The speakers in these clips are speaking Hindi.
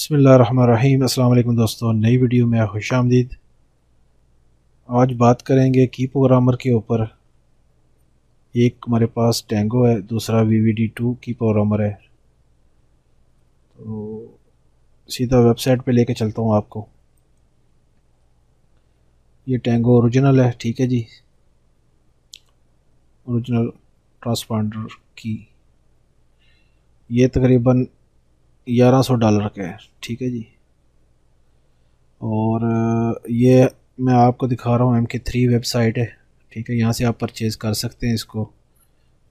बसमीम अल्लाम दोस्तों नई वीडियो में खुश आमदीद आज बात करेंगे की प्रोग्रामर के ऊपर एक हमारे पास टेंगो है दूसरा वी वी डी टू की प्रोग्रामर है तो सीधा वेबसाइट पे लेके चलता हूँ आपको ये टेंगो ओरिजिनल है ठीक है जी ओरिजिनल ट्रांसपांडर की ये तकरीबन ग्यारह सौ डॉलर के ठीक है जी और ये मैं आपको दिखा रहा हूँ एम के थ्री वेबसाइट है ठीक है यहाँ से आप परचेज़ कर सकते हैं इसको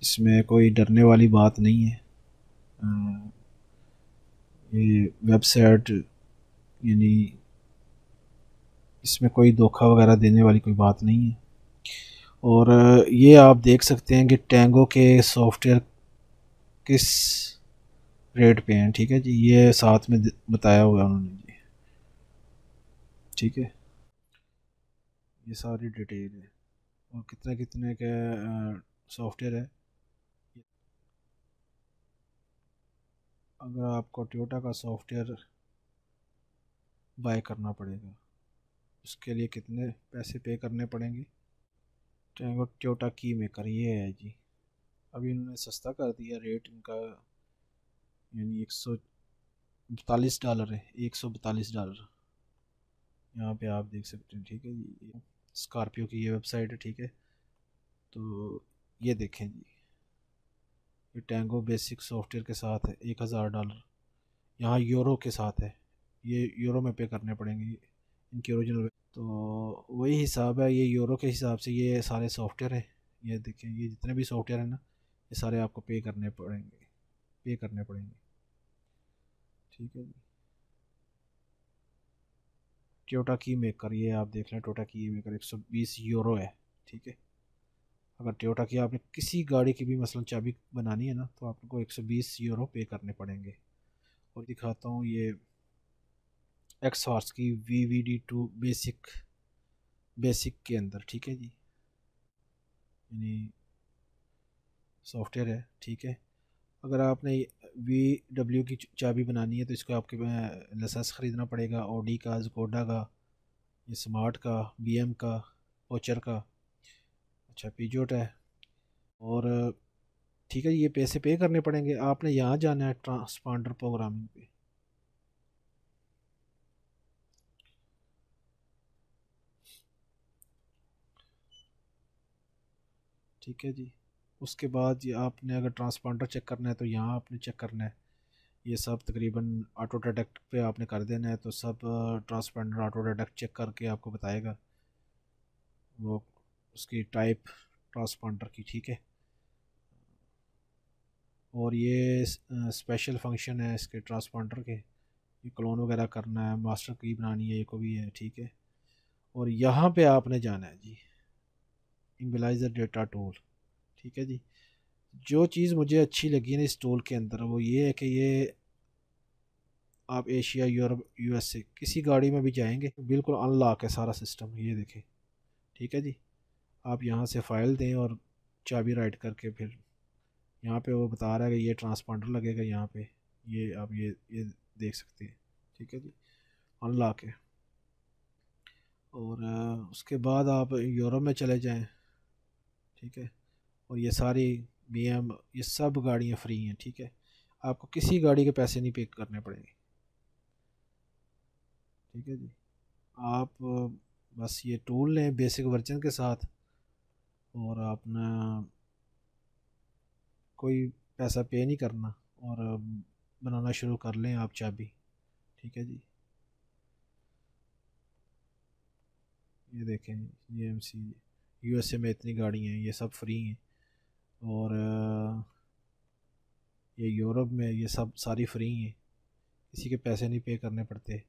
इसमें कोई डरने वाली बात नहीं है ये वेबसाइट यानी इसमें कोई धोखा वगैरह देने वाली कोई बात नहीं है और ये आप देख सकते हैं कि टेंगो के सॉफ्टवेयर किस रेट पे हैं ठीक है जी ये साथ में बताया हुआ है उन्होंने जी ठीक है ये सारी डिटेल है और कितने कितने के सॉफ्टवेयर है अगर आपको ट्योटा का सॉफ्टवेयर बाय करना पड़ेगा उसके लिए कितने पैसे पे करने पड़ेंगे ट्योटा की मेकर ये है जी अभी इन्होंने सस्ता कर दिया रेट इनका यानी एक सौ डॉलर है एक सौ डॉलर यहाँ पे आप देख सकते हैं ठीक है जी स्कॉर्पियो की ये वेबसाइट है ठीक है तो ये देखें जी ये टेंगो बेसिक सॉफ्टवेयर के साथ है एक हज़ार डॉलर यहाँ यूरो के साथ है ये यूरो में पे करने पड़ेंगे इनके ओरिजिनल तो वही हिसाब है ये यूरो के हिसाब से ये सारे सॉफ्टवेयर हैं ये देखें ये जितने भी सॉफ्टवेयर हैं ना ये सारे आपको पे करने पड़ेंगे पे करने पड़ेंगे ठीक है जी टोटा की मेकर ये आप देख लें टोटा की मेकर एक सौ बीस यूरो है ठीक है अगर टोटा की आपने किसी गाड़ी की भी मसलन चाबी बनानी है ना तो आपको एक सौ बीस यूरो पे करने पड़ेंगे और दिखाता हूँ ये एक्स हॉर्स की V V D two basic basic के अंदर ठीक है जी यानी सॉफ्टवेयर है ठीक है अगर आपने वी डब्ल्यू की चाबी बनानी है तो इसको आपके लसेंस ख़रीदना पड़ेगा ओडी का जकोडा का स्मार्ट का बीएम का ओचर का अच्छा पीजोट है और ठीक है ये पैसे पे करने पड़ेंगे आपने यहाँ जाना है ट्रांसपांडर प्रोग्रामिंग पे ठीक है जी उसके बाद ये आपने अगर ट्रांसपांडर चेक करना है तो यहाँ आपने चेक करना है ये सब तकरीबन ऑटो डिटेक्ट पे आपने कर देना है तो सब ट्रांसपांडर ऑटो डिटेक्ट चेक करके आपको बताएगा वो उसकी टाइप ट्रांसपांडर की ठीक है और ये स्पेशल फंक्शन है इसके ट्रांसपांडर के ये क्लोन वगैरह करना है मास्टर की बनानी है ये को भी है ठीक है और यहाँ पे आपने जाना है जी इम्बलाइज़र डेटा टूल ठीक है जी जो चीज़ मुझे अच्छी लगी ना इस टोल के अंदर वो ये है कि ये आप एशिया यूरोप यूएसए किसी गाड़ी में भी जाएंगे बिल्कुल अनलॉक है सारा सिस्टम ये देखें ठीक है जी आप यहाँ से फाइल दें और चाबी राइट करके फिर यहाँ पे वो बता रहा है कि ये ट्रांसपांडर लगेगा यहाँ पे ये आप ये ये देख सकते हैं ठीक है जी अनलॉक है और उसके बाद आप यूरोप में चले जाएं ठीक है और ये सारी बी एम ये सब गाड़ियाँ फ्री हैं ठीक है आपको किसी गाड़ी के पैसे नहीं पे करने पड़ेंगे ठीक है जी आप बस ये टूल लें बेसिक वर्जन के साथ और आपने कोई पैसा पे नहीं करना और बनाना शुरू कर लें आप चाबी ठीक है जी ये देखें ये एम सी यू में इतनी गाड़ियाँ हैं ये सब फ्री हैं और ये यूरोप में ये सब सारी फ्री हैं किसी के पैसे नहीं पे करने पड़ते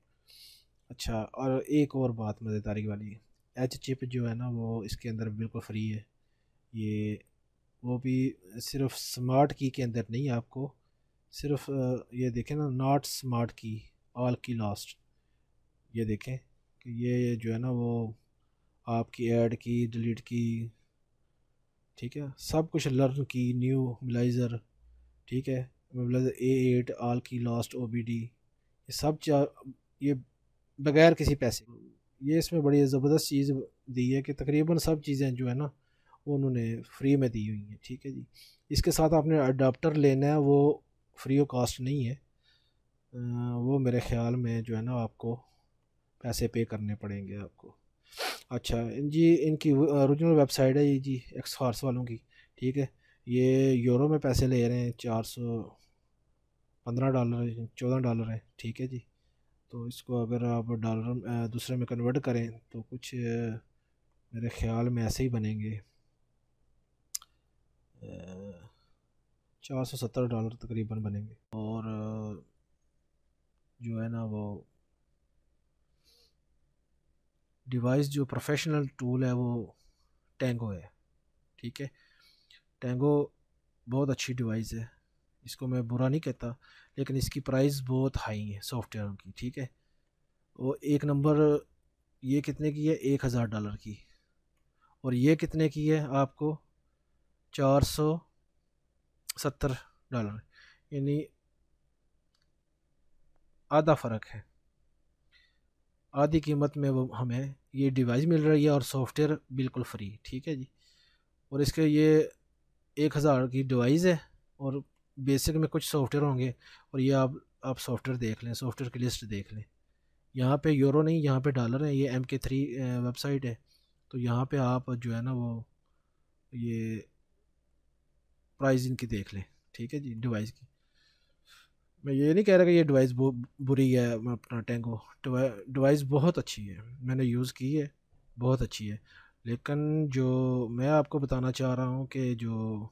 अच्छा और एक और बात मज़ेदारी वाली एच चिप जो है ना वो इसके अंदर बिल्कुल फ्री है ये वो भी सिर्फ स्मार्ट की के अंदर नहीं आपको सिर्फ ये देखें ना not smart key all key last ये देखें कि ये जो है ना वो आपकी ऐड की डिलीट की ठीक है सब कुछ लर्न की न्यू मिलाइज़र ठीक है मिलाइज़र ए एट आल की लास्ट ओ बी डी ये सब ये बगैर किसी पैसे ये इसमें बड़ी ज़बरदस्त चीज़ दी है कि तकरीबन सब चीज़ें जो है ना वो उन्होंने फ्री में दी हुई हैं ठीक है जी इसके साथ आपने अडाप्टर लेना है वो फ्री ऑफ कॉस्ट नहीं है वो मेरे ख्याल में जो है ना आपको पैसे पे करने पड़ेंगे आपको अच्छा जी इनकी ओरिजिनल वेबसाइट है ये जी एक्स हॉर्स वालों की ठीक है ये यूरो में पैसे ले रहे हैं चार सौ पंद्रह डॉलर चौदह डॉलर है ठीक है जी तो इसको अगर आप डॉलर दूसरे में कन्वर्ट करें तो कुछ मेरे ख्याल में ऐसे ही बनेंगे चार सौ सत्तर डॉलर तकरीबन बनेंगे और जो है ना वो डिवाइस जो प्रोफेशनल टूल है वो टेंगो है ठीक है टेंगो बहुत अच्छी डिवाइस है इसको मैं बुरा नहीं कहता लेकिन इसकी प्राइस बहुत हाई है सॉफ्टवेयर की ठीक है वो एक नंबर ये कितने की है एक हज़ार डॉलर की और ये कितने की है आपको चार सौ सत्तर डॉलर यानी आधा फ़र्क है आधी कीमत में वो हमें ये डिवाइस मिल रही है और सॉफ्टवेयर बिल्कुल फ्री ठीक है जी और इसके ये एक हज़ार की डिवाइस है और बेसिक में कुछ सॉफ्टवेयर होंगे और ये आप आप सॉफ्टवेयर देख लें सॉफ्टवेयर की लिस्ट देख लें यहाँ पे यूरो नहीं यहाँ पे डॉलर है ये एम के थ्री वेबसाइट है तो यहाँ पे आप जो है ना वो ये प्राइस इनकी देख लें ठीक है जी डिवाइस की मैं ये नहीं कह रहा कि ये डिवाइस बुरी है अपना टेंगो डिवाइस बहुत अच्छी है मैंने यूज़ की है बहुत अच्छी है लेकिन जो मैं आपको बताना चाह रहा हूँ कि जो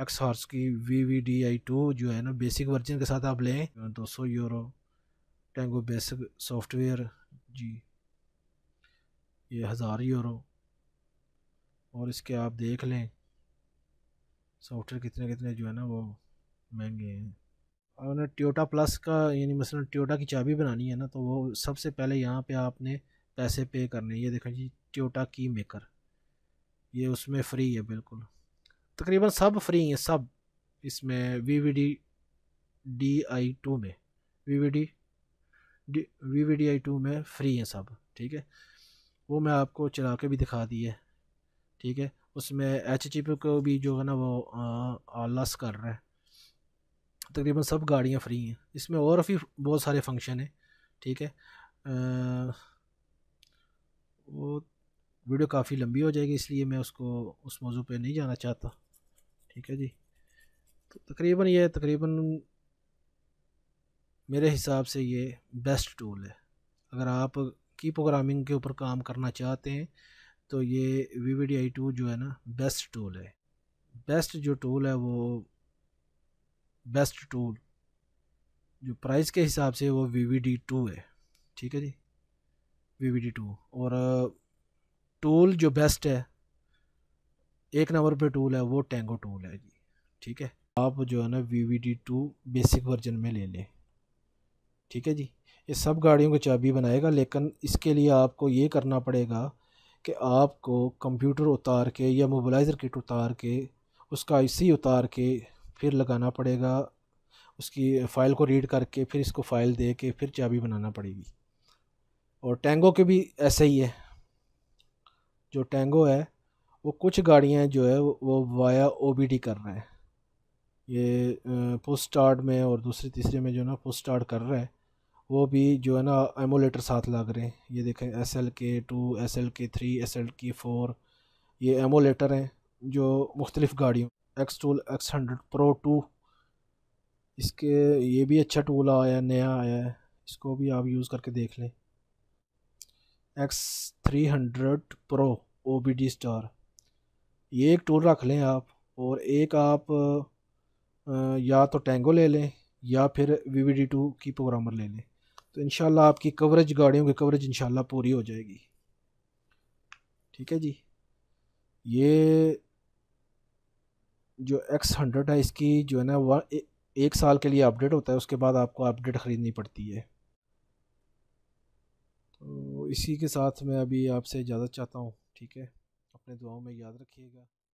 एक्स हॉर्स की V V D I two जो है ना बेसिक वर्जन के साथ आप लें दो सौ यूरो टेंगो बेसिक सॉफ्टवेयर जी ये हज़ार यूरो और इसके आप देख लें सॉफ्टवेयर कितने कितने जो है ना वो महंगे हैं उन्हें ट्योटा प्लस का यानी मसलन ट्योटा की चाबी बनानी है ना तो वो सबसे पहले यहाँ पे आपने पैसे पे करने ये देखें जी ट्योटा की मेकर ये उसमें फ्री है बिल्कुल तकरीबन सब फ्री हैं सब इसमें V V D D I two में V V D D V V D I two में फ्री हैं सब ठीक है वो मैं आपको चला के भी दिखा दिए ठीक है उसमें एच जी पी को भी जो है ना वो आलस कर रहा है तकरीबन सब गाड़ियाँ फ्री हैं इसमें और भी बहुत सारे फंक्शन हैं ठीक है आ, वो वीडियो काफ़ी लंबी हो जाएगी इसलिए मैं उसको उस मौजू पे नहीं जाना चाहता ठीक है जी तो तकरीबन ये तकरीबन मेरे हिसाब से ये बेस्ट टूल है अगर आप की प्रोग्रामिंग के ऊपर काम करना चाहते हैं तो ये V V D I two जो है ना बेस्ट टूल है बेस्ट जो टूल है वो बेस्ट टूल जो प्राइस के हिसाब से वो वी वी डी टू है ठीक है जी वी वी डी टू और टूल जो बेस्ट है एक नंबर पे टूल है वो टेंगो टूल है जी ठीक है आप जो है ना V V D two basic version में ले लें ठीक है जी ये सब गाड़ियों की चाबी बनाएगा लेकिन इसके लिए आपको ये करना पड़ेगा कि आपको कंप्यूटर उतार के या मोबालाइज़र किट उतार के उसका आईसी उतार के फिर लगाना पड़ेगा उसकी फ़ाइल को रीड करके फिर इसको फ़ाइल दे के फिर चाबी बनाना पड़ेगी और टेंगो के भी ऐसे ही है जो टैंगो है वो कुछ गाड़ियाँ जो है वो वाया ओबीडी कर रहे हैं ये पोस्ट स्टार्ट में और दूसरे तीसरे में जो ना पोस्ट स्टार्ट कर रहे हैं वो भी जो है ना एमोलेटर साथ लग रहे हैं ये देखें S L K two S L K three S L K four ये एमोलेटर हैं जो मुख्तलिफ़ गाड़ियों X tool X hundred pro two इसके ये भी अच्छा टूल आया है नया आया है इसको भी आप यूज़ करके देख लें X three hundred pro O B D star ये एक टूल रख लें आप और एक आप या तो टेंगो ले लें या फिर वी वी डी टू की प्रोग्रामर ले लें तो इन आपकी कवरेज गाड़ियों की कवरेज इन पूरी हो जाएगी ठीक है जी ये जो एक्स हंड्रेड है इसकी जो है ना वह एक साल के लिए अपडेट होता है उसके बाद आपको अपडेट ख़रीदनी पड़ती है तो इसी के साथ मैं अभी आपसे इजाज़त चाहता हूँ ठीक है अपने दुआओं में याद रखिएगा